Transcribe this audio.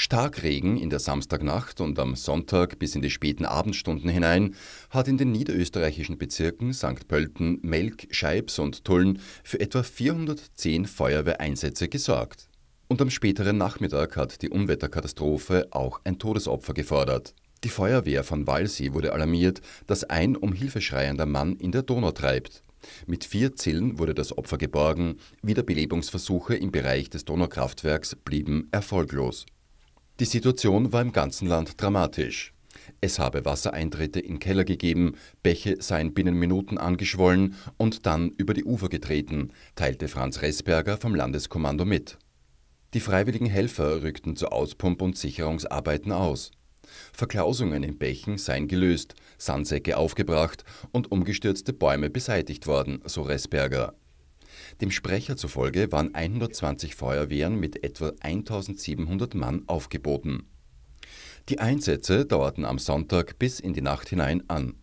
Starkregen in der Samstagnacht und am Sonntag bis in die späten Abendstunden hinein hat in den niederösterreichischen Bezirken St. Pölten, Melk, Scheibs und Tulln für etwa 410 Feuerwehreinsätze gesorgt. Und am späteren Nachmittag hat die Unwetterkatastrophe auch ein Todesopfer gefordert. Die Feuerwehr von Walsee wurde alarmiert, dass ein um Hilfe schreiender Mann in der Donau treibt. Mit vier Zillen wurde das Opfer geborgen, Wiederbelebungsversuche im Bereich des Donaukraftwerks blieben erfolglos. Die Situation war im ganzen Land dramatisch. Es habe Wassereintritte in Keller gegeben, Bäche seien binnen Minuten angeschwollen und dann über die Ufer getreten, teilte Franz Resberger vom Landeskommando mit. Die freiwilligen Helfer rückten zu Auspump- und Sicherungsarbeiten aus. Verklausungen in Bächen seien gelöst, Sandsäcke aufgebracht und umgestürzte Bäume beseitigt worden, so Resberger. Dem Sprecher zufolge waren 120 Feuerwehren mit etwa 1700 Mann aufgeboten. Die Einsätze dauerten am Sonntag bis in die Nacht hinein an